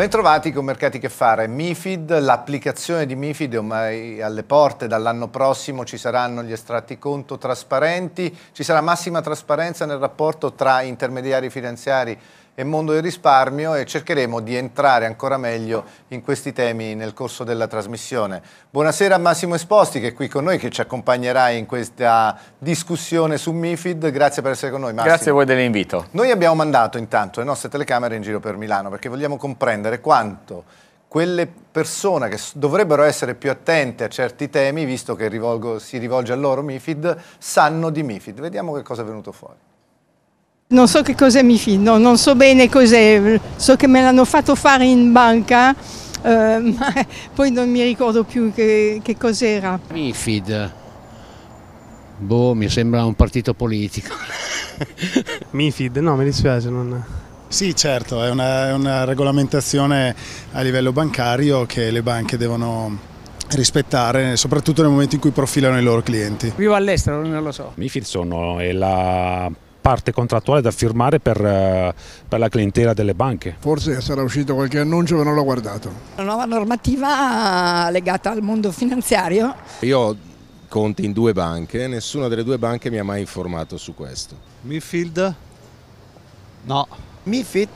Bentrovati con Mercati che fare. Mifid, l'applicazione di Mifid è ormai alle porte, dall'anno prossimo ci saranno gli estratti conto trasparenti, ci sarà massima trasparenza nel rapporto tra intermediari finanziari e mondo del risparmio e cercheremo di entrare ancora meglio in questi temi nel corso della trasmissione. Buonasera a Massimo Esposti che è qui con noi, che ci accompagnerà in questa discussione su MIFID. Grazie per essere con noi Massimo. Grazie a voi dell'invito. Noi abbiamo mandato intanto le nostre telecamere in giro per Milano perché vogliamo comprendere quanto quelle persone che dovrebbero essere più attente a certi temi, visto che rivolgo, si rivolge a loro MIFID, sanno di MIFID. Vediamo che cosa è venuto fuori. Non so che cos'è Mifido, non so bene cos'è, so che me l'hanno fatto fare in banca, eh, ma poi non mi ricordo più che, che cos'era. Mifid, boh, mi sembra un partito politico. Mifid, no, mi dispiace, non... Sì, certo, è una, è una regolamentazione a livello bancario che le banche devono rispettare, soprattutto nel momento in cui profilano i loro clienti. Vivo all'estero, non lo so. Mifid sono la parte contrattuale da firmare per, eh, per, la clientela delle banche. Forse sarà uscito qualche annuncio ma non l'ho guardato. La nuova normativa legata al mondo finanziario? Io ho conti in due banche, nessuna delle due banche mi ha mai informato su questo. Mifield? No. Mifit?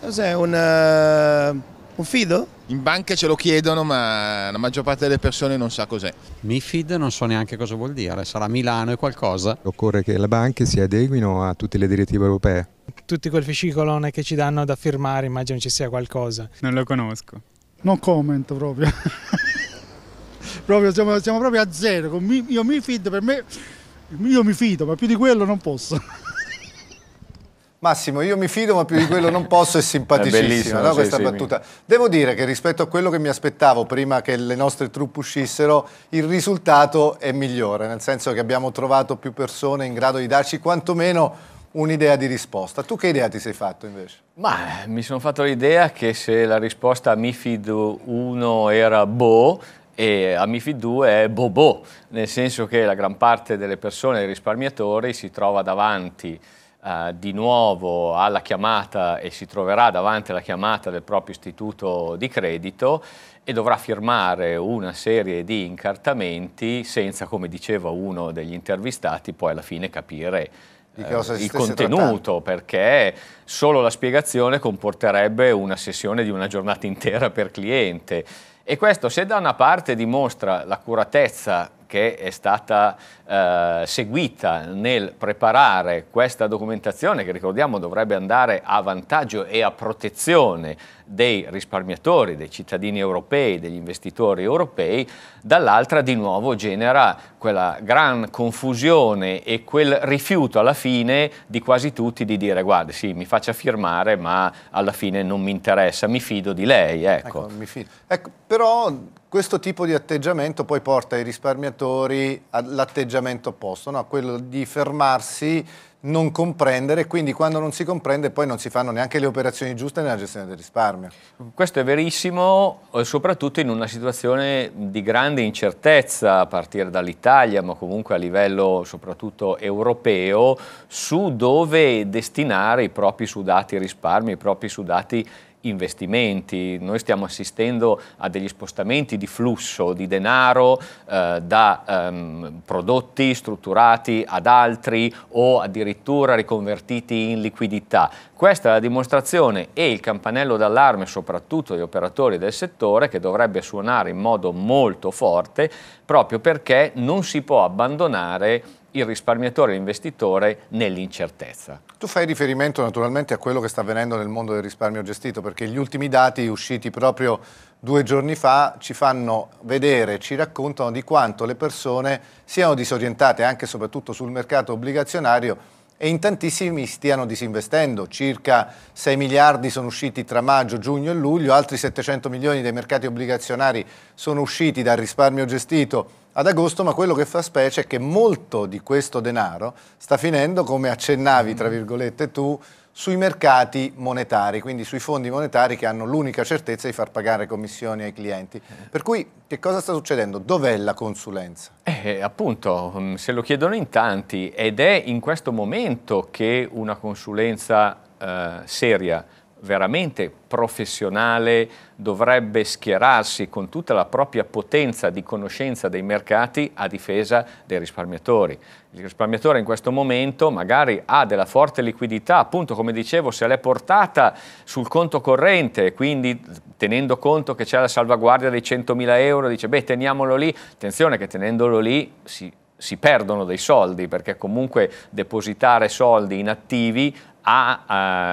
Cos'è un... Uh... Confido? In banca ce lo chiedono, ma la maggior parte delle persone non sa cos'è. MIFID non so neanche cosa vuol dire, sarà Milano e qualcosa. Occorre che le banche si adeguino a tutte le direttive europee. Tutti quel fascicolone che ci danno da firmare, immagino ci sia qualcosa. Non lo conosco. No comment proprio. proprio siamo, siamo, proprio a zero. Io MIFID per me, io mi fido, ma più di quello non posso. Massimo, io mi fido, ma più di quello non posso, è simpaticissima è no? questa sì, battuta. Sì, Devo dire che rispetto a quello che mi aspettavo prima che le nostre truppe uscissero, il risultato è migliore, nel senso che abbiamo trovato più persone in grado di darci quantomeno un'idea di risposta. Tu che idea ti sei fatto invece? Ma eh, mi sono fatto l'idea che se la risposta a MIFID 1 era boh, e a MIFID 2 è bobo, nel senso che la gran parte delle persone, dei risparmiatori, si trova davanti eh, di nuovo alla chiamata e si troverà davanti alla chiamata del proprio istituto di credito e dovrà firmare una serie di incartamenti senza, come diceva uno degli intervistati, poi alla fine capire eh, il contenuto, trattando. perché solo la spiegazione comporterebbe una sessione di una giornata intera per cliente. E questo se da una parte dimostra l'accuratezza che è stata eh, seguita nel preparare questa documentazione che ricordiamo dovrebbe andare a vantaggio e a protezione dei risparmiatori, dei cittadini europei, degli investitori europei, dall'altra di nuovo genera quella gran confusione e quel rifiuto alla fine di quasi tutti di dire guarda sì mi faccia firmare ma alla fine non mi interessa, mi fido di lei. Ecco. Ecco, fido. Ecco, però questo tipo di atteggiamento poi porta i risparmiatori all'atteggiamento opposto, no? quello di fermarsi, non comprendere, quindi quando non si comprende poi non si fanno neanche le operazioni giuste nella gestione del risparmio. Questo è verissimo, eh, soprattutto in una situazione di grande incertezza a partire dall'Italia, ma comunque a livello soprattutto europeo, su dove destinare i propri sudati risparmi, i propri sudati investimenti, noi stiamo assistendo a degli spostamenti di flusso di denaro eh, da ehm, prodotti strutturati ad altri o addirittura riconvertiti in liquidità. Questa è la dimostrazione e il campanello d'allarme soprattutto degli operatori del settore che dovrebbe suonare in modo molto forte proprio perché non si può abbandonare il risparmiatore e l'investitore nell'incertezza. Tu fai riferimento naturalmente a quello che sta avvenendo nel mondo del risparmio gestito, perché gli ultimi dati usciti proprio due giorni fa ci fanno vedere, ci raccontano di quanto le persone siano disorientate anche e soprattutto sul mercato obbligazionario e in tantissimi stiano disinvestendo, circa 6 miliardi sono usciti tra maggio, giugno e luglio, altri 700 milioni dei mercati obbligazionari sono usciti dal risparmio gestito ad agosto, ma quello che fa specie è che molto di questo denaro sta finendo, come accennavi tra virgolette tu, sui mercati monetari, quindi sui fondi monetari che hanno l'unica certezza di far pagare commissioni ai clienti. Per cui che cosa sta succedendo? Dov'è la consulenza? Eh, appunto, mm, se lo chiedono in tanti ed è in questo momento che una consulenza eh, seria veramente professionale dovrebbe schierarsi con tutta la propria potenza di conoscenza dei mercati a difesa dei risparmiatori. Il risparmiatore in questo momento magari ha della forte liquidità, appunto come dicevo se l'è portata sul conto corrente, quindi tenendo conto che c'è la salvaguardia dei 100.000 euro, dice beh teniamolo lì, attenzione che tenendolo lì si si perdono dei soldi perché comunque depositare soldi inattivi ha,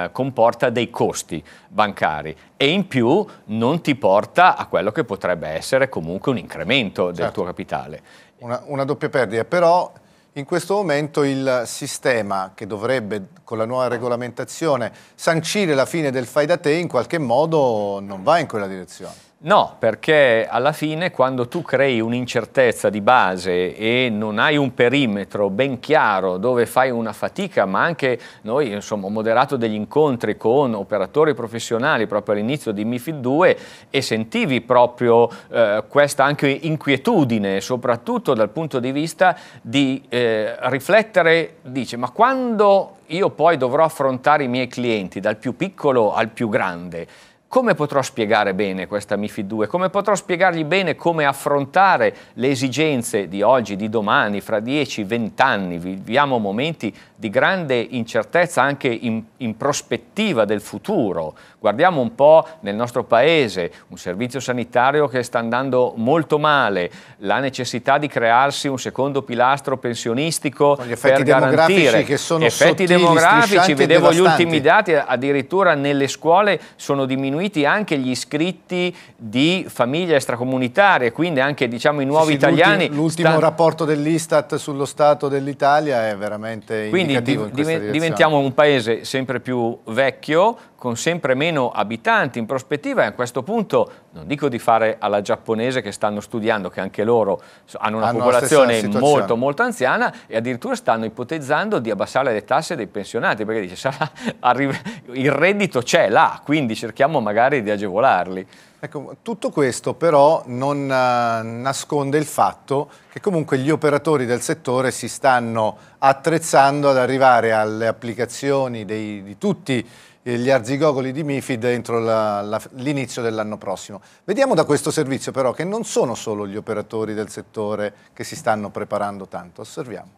eh, comporta dei costi bancari e in più non ti porta a quello che potrebbe essere comunque un incremento del certo. tuo capitale. Una, una doppia perdita, però in questo momento il sistema che dovrebbe con la nuova regolamentazione sancire la fine del fai da te in qualche modo non va in quella direzione. No, perché alla fine quando tu crei un'incertezza di base e non hai un perimetro ben chiaro dove fai una fatica, ma anche noi insomma, ho moderato degli incontri con operatori professionali proprio all'inizio di MIFID 2 e sentivi proprio eh, questa anche inquietudine, soprattutto dal punto di vista di eh, riflettere, dice ma quando io poi dovrò affrontare i miei clienti dal più piccolo al più grande, come potrò spiegare bene questa MIFID 2? Come potrò spiegargli bene come affrontare le esigenze di oggi, di domani, fra 10-20 anni? Viviamo momenti di grande incertezza anche in, in, prospettiva del futuro. Guardiamo un po' nel nostro paese un servizio sanitario che sta andando molto male, la necessità di crearsi un secondo pilastro pensionistico Con gli effetti per garantire che sono effetti sottili, demografici, vedevo gli ultimi dati, addirittura nelle scuole sono diminuiti anche gli iscritti di famiglie extracomunitarie, quindi anche diciamo, i nuovi sì, sì, italiani. L'ultimo, rapporto dell'Istat sullo stato dell'Italia è veramente quindi, negativo div diventiamo un paese sempre più vecchio, con sempre meno abitanti in prospettiva e a questo punto non dico di fare alla giapponese che stanno studiando, che anche loro hanno una hanno popolazione molto molto anziana e addirittura stanno ipotizzando di abbassare le tasse dei pensionati perché dice sarà, il reddito c'è là, quindi cerchiamo magari di agevolarli. Ecco, tutto questo però non eh, nasconde il fatto che comunque gli operatori del settore si stanno attrezzando ad arrivare alle applicazioni dei, di tutti eh, gli arzigogoli di MIFID entro l'inizio dell'anno prossimo. Vediamo da questo servizio però che non sono solo gli operatori del settore che si stanno preparando tanto, osserviamo.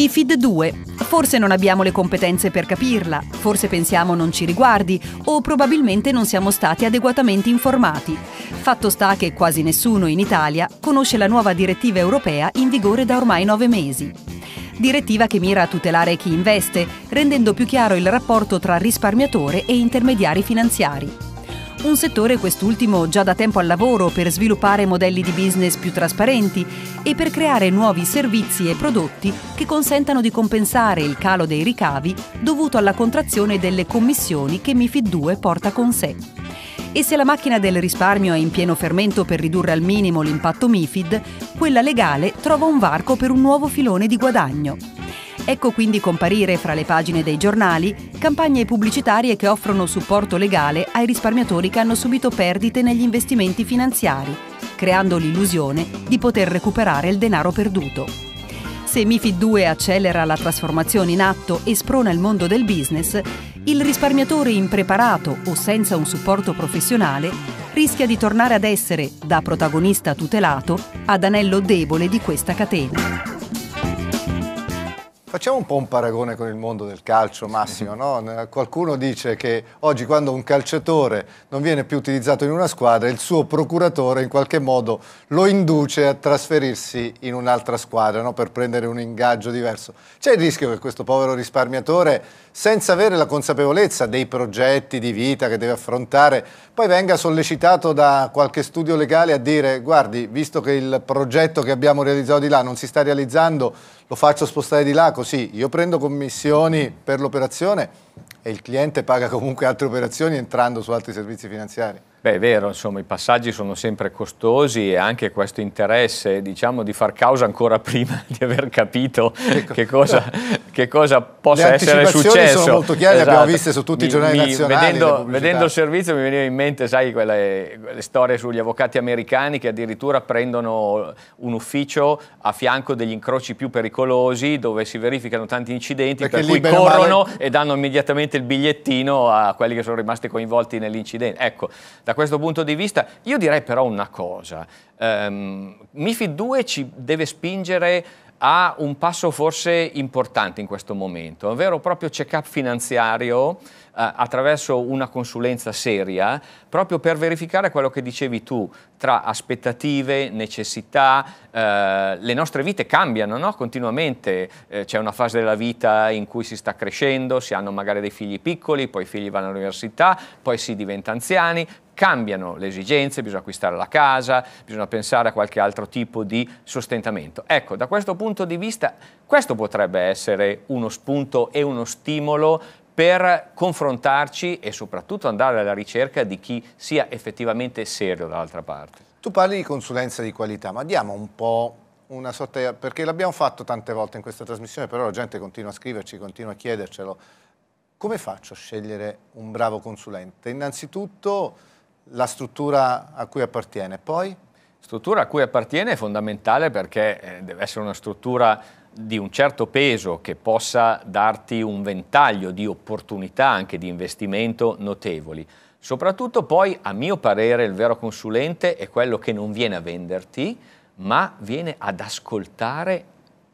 MIFID 2. Forse non abbiamo le competenze per capirla, forse pensiamo non ci riguardi o probabilmente non siamo stati adeguatamente informati. Fatto sta che quasi nessuno in Italia conosce la nuova direttiva europea in vigore da ormai nove mesi. Direttiva che mira a tutelare chi investe, rendendo più chiaro il rapporto tra risparmiatore e intermediari finanziari. Un settore quest'ultimo già da tempo al lavoro per sviluppare modelli di business più trasparenti e per creare nuovi servizi e prodotti che consentano di compensare il calo dei ricavi dovuto alla contrazione delle commissioni che MIFID 2 porta con sé. E se la macchina del risparmio è in pieno fermento per ridurre al minimo l'impatto MIFID, quella legale trova un varco per un nuovo filone di guadagno, Ecco quindi comparire fra le pagine dei giornali campagne pubblicitarie che offrono supporto legale ai risparmiatori che hanno subito perdite negli investimenti finanziari, creando l'illusione di poter recuperare il denaro perduto. Se MIFID 2 accelera la trasformazione in atto e sprona il mondo del business, il risparmiatore impreparato o senza un supporto professionale rischia di tornare ad essere, da protagonista tutelato, ad anello debole di questa catena. Facciamo un po' un paragone con il mondo del calcio, Massimo. No? Eh, qualcuno dice che oggi quando un calciatore non viene più utilizzato in una squadra, il suo procuratore in qualche modo lo induce a trasferirsi in un'altra squadra no? per prendere un ingaggio diverso. C'è il rischio che questo povero risparmiatore, senza avere la consapevolezza dei progetti di vita che deve affrontare, poi venga sollecitato da qualche studio legale a dire guardi, visto che il progetto che abbiamo realizzato di là non si sta realizzando, lo faccio spostare di là così, io prendo commissioni per l'operazione e il cliente paga comunque altre operazioni entrando su altri servizi finanziari. Beh, è vero, insomma, i passaggi sono sempre costosi e anche questo interesse, diciamo, di far causa ancora prima di aver capito ecco. che, cosa, che cosa, possa Le essere successo. Le sono molto chiare, esatto. le abbiamo esatto. viste su tutti mi, i giornali mi, nazionali. Vedendo, vedendo, il servizio mi veniva in mente, sai, quelle, quelle, storie sugli avvocati americani che addirittura prendono un ufficio a fianco degli incroci più pericolosi dove si verificano tanti incidenti Perché per cui corrono male... e danno immediatamente direttamente il bigliettino a quelli che sono rimasti coinvolti nell'incidente. Ecco, da questo punto di vista io direi però una cosa, um, MIFID 2 ci deve spingere a un passo forse importante in questo momento, ovvero proprio check-up finanziario eh, attraverso una consulenza seria, proprio per verificare quello che dicevi tu, tra aspettative, necessità, eh, le nostre vite cambiano no? continuamente, eh, c'è una fase della vita in cui si sta crescendo, si hanno magari dei figli piccoli, poi i figli vanno all'università, poi si diventa anziani, cambiano le esigenze, bisogna acquistare la casa, bisogna pensare a qualche altro tipo di sostentamento. Ecco, da questo punto di vista, questo potrebbe essere uno spunto e uno stimolo per confrontarci e soprattutto andare alla ricerca di chi sia effettivamente serio dall'altra parte. Tu parli di consulenza di qualità, ma diamo un po' una sorta, di... perché l'abbiamo fatto tante volte in questa trasmissione, però la gente continua a scriverci, continua a chiedercelo. Come faccio a scegliere un bravo consulente? Innanzitutto la struttura a cui appartiene, poi? struttura a cui appartiene è fondamentale perché eh, deve essere una struttura di un certo peso che possa darti un ventaglio di opportunità anche di investimento notevoli. Soprattutto poi, a mio parere, il vero consulente è quello che non viene a venderti, ma viene ad ascoltare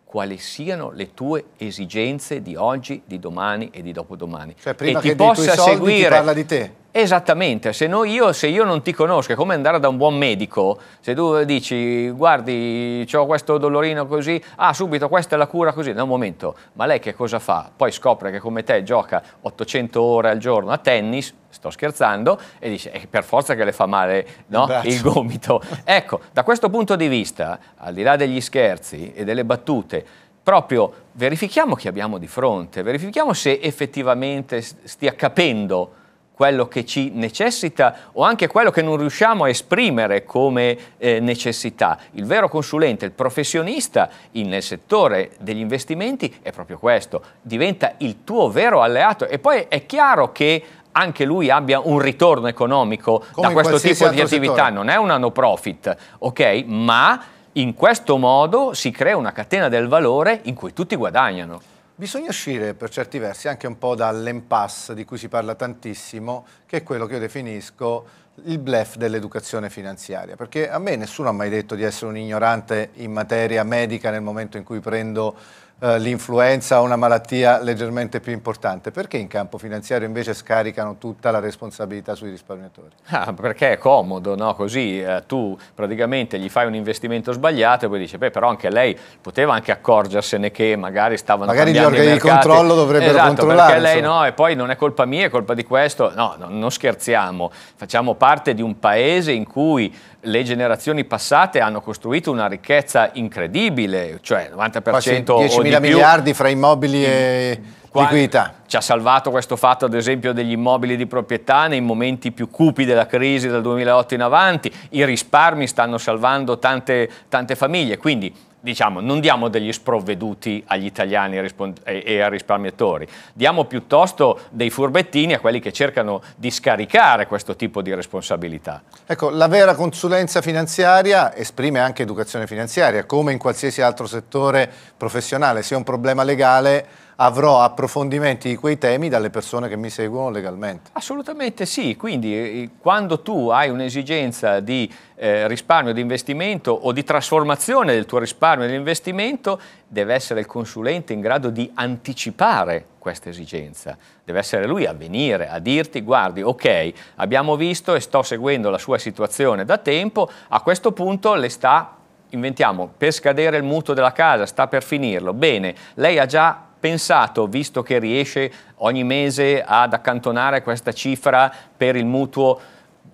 quali siano le tue esigenze di oggi, di domani e di dopodomani. Cioè, prima e che ti possa seguire, ti parla di te Esattamente, se, no io, se, io, non ti conosco, è come andare da un buon medico, se tu dici guardi ho questo dolorino così, ah subito questa è la cura così, da un momento, ma lei che cosa fa? Poi scopre che come te gioca 800 ore al giorno a tennis, sto scherzando, e dice eh, per forza che le fa male no? il gomito. Ecco, da questo punto di vista, al di là degli scherzi e delle battute, proprio verifichiamo chi abbiamo di fronte, verifichiamo se effettivamente stia capendo quello che ci necessita o anche quello che non riusciamo a esprimere come eh, necessità. Il vero consulente, il professionista in, nel settore degli investimenti è proprio questo, diventa il tuo vero alleato e poi è chiaro che anche lui abbia un ritorno economico come da questo tipo di attività, settore. non è una no profit, ok? Ma in questo modo si crea una catena del valore in cui tutti guadagnano. Bisogna uscire per certi versi anche un po' dall'impasse di cui si parla tantissimo, che è quello che io definisco il blef dell'educazione finanziaria, perché a me nessuno ha mai detto di essere un ignorante in materia medica nel momento in cui prendo eh, l'influenza o una malattia leggermente più importante. Perché in campo finanziario invece scaricano tutta la responsabilità sui risparmiatori? Ah, perché è comodo, no? così eh, tu praticamente gli fai un investimento sbagliato e poi dici, beh però anche lei poteva anche accorgersene che magari stavano magari gli organi di controllo dovrebbero esatto, controllare. Perché lei insomma. no, e poi non è colpa mia, è colpa di questo. No, no non scherziamo, facciamo parte di un paese in cui le generazioni passate hanno costruito una ricchezza incredibile, cioè 90% 10 mila miliardi fra immobili e liquidità. Ci ha salvato questo fatto, ad esempio, degli immobili di proprietà nei momenti più cupi della crisi dal 2008 in avanti. I risparmi stanno salvando tante, tante famiglie, quindi diciamo, non diamo degli sprovveduti agli italiani e ai risparmiatori, diamo piuttosto dei furbettini a quelli che cercano di scaricare questo tipo di responsabilità. Ecco, la vera consulenza finanziaria esprime anche educazione finanziaria, come in qualsiasi altro settore professionale, sia un problema legale avrò approfondimenti di quei temi dalle persone che mi seguono legalmente. Assolutamente sì, quindi eh, eh, quando tu hai un'esigenza di eh, risparmio di investimento o di trasformazione del tuo risparmio di investimento, deve essere il consulente in grado di anticipare questa esigenza. Deve essere lui a venire, a dirti, guardi, ok, abbiamo visto e sto seguendo la sua situazione da tempo, a questo punto le sta inventiamo, per scadere il mutuo della casa, sta per finirlo, bene, lei ha già pensato, visto che riesce ogni mese ad accantonare questa cifra per il mutuo,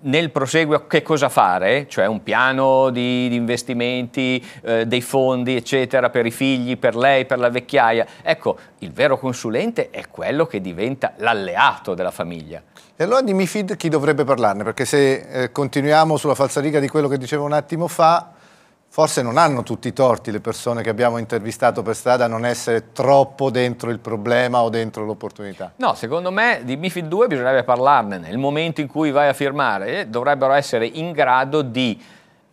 nel proseguo che cosa fare, cioè un piano di, di investimenti, eh, dei fondi, eccetera, per i figli, per lei, per la vecchiaia. Ecco, il vero consulente è quello che diventa l'alleato della famiglia. E allora di MIFID chi dovrebbe parlarne? Perché se eh, continuiamo sulla falsariga di quello che dicevo un attimo fa, forse non hanno tutti i torti le persone che abbiamo intervistato per strada a non essere troppo dentro il problema o dentro l'opportunità. No, secondo me di MIFID 2 bisognerebbe parlarne nel momento in cui vai a firmare, dovrebbero essere in grado di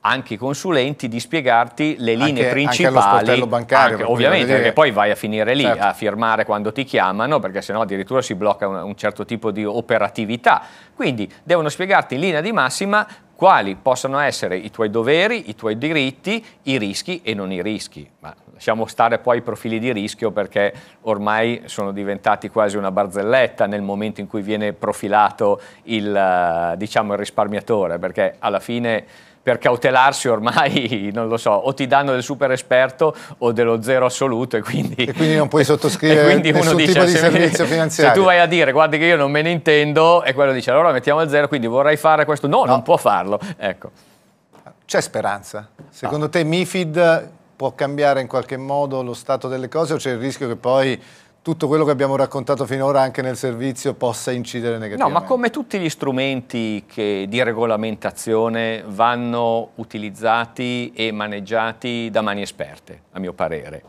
anche i consulenti di spiegarti le linee anche, principali. Anche allo sportello bancario. Anche, per ovviamente, perché poi vai a finire lì certo. a firmare quando ti chiamano, perché sennò addirittura si blocca un, un certo tipo di operatività. Quindi devono spiegarti in linea di massima quali possono essere i tuoi doveri, i tuoi diritti, i rischi e non i rischi. Ma lasciamo stare poi i profili di rischio perché ormai sono diventati quasi una barzelletta nel momento in cui viene profilato il, eh, diciamo, il risparmiatore, perché alla fine per cautelarsi ormai, non lo so, o ti danno del super esperto o dello zero assoluto e quindi, e quindi non puoi sottoscrivere nessun dice, tipo di se servizio mi, finanziario. Se tu vai a dire guardi che io non me ne intendo e quello dice allora mettiamo il zero, quindi vorrei fare questo, no, no. non può farlo. Ecco. C'è speranza. Secondo no. Ah. te MIFID può cambiare in qualche modo lo stato delle cose o c'è il rischio che poi tutto quello che abbiamo raccontato finora anche nel servizio possa incidere negativamente. No, ma come tutti gli strumenti che, di regolamentazione vanno utilizzati e maneggiati da mani esperte, a mio parere.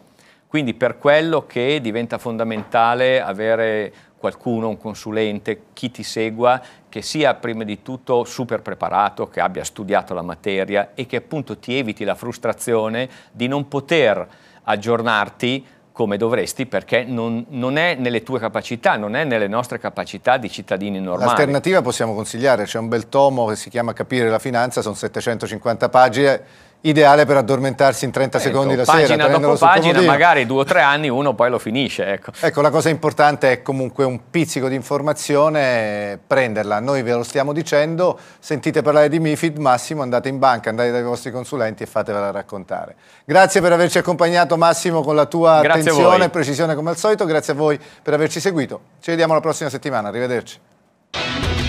Quindi per quello che diventa fondamentale avere qualcuno, un consulente, chi ti segua, che sia prima di tutto super preparato, che abbia studiato la materia e che appunto ti eviti la frustrazione di non poter aggiornarti come dovresti perché non, non, è nelle tue capacità, non è nelle nostre capacità di cittadini normali. L'alternativa possiamo consigliare, c'è un bel tomo che si chiama Capire la finanza, sono 750 pagine, ideale per addormentarsi in 30 certo, ecco, secondi la pagina sera. Dopo pagina dopo magari due o tre anni uno poi lo finisce. Ecco. ecco, la cosa importante è comunque un pizzico di informazione, prenderla. Noi ve lo stiamo dicendo, sentite parlare di MIFID, Massimo andate in banca, andate dai vostri consulenti e fatevela raccontare. Grazie per averci accompagnato Massimo con la tua grazie attenzione e precisione come al solito, grazie a voi per averci seguito. Ci vediamo la prossima settimana, arrivederci.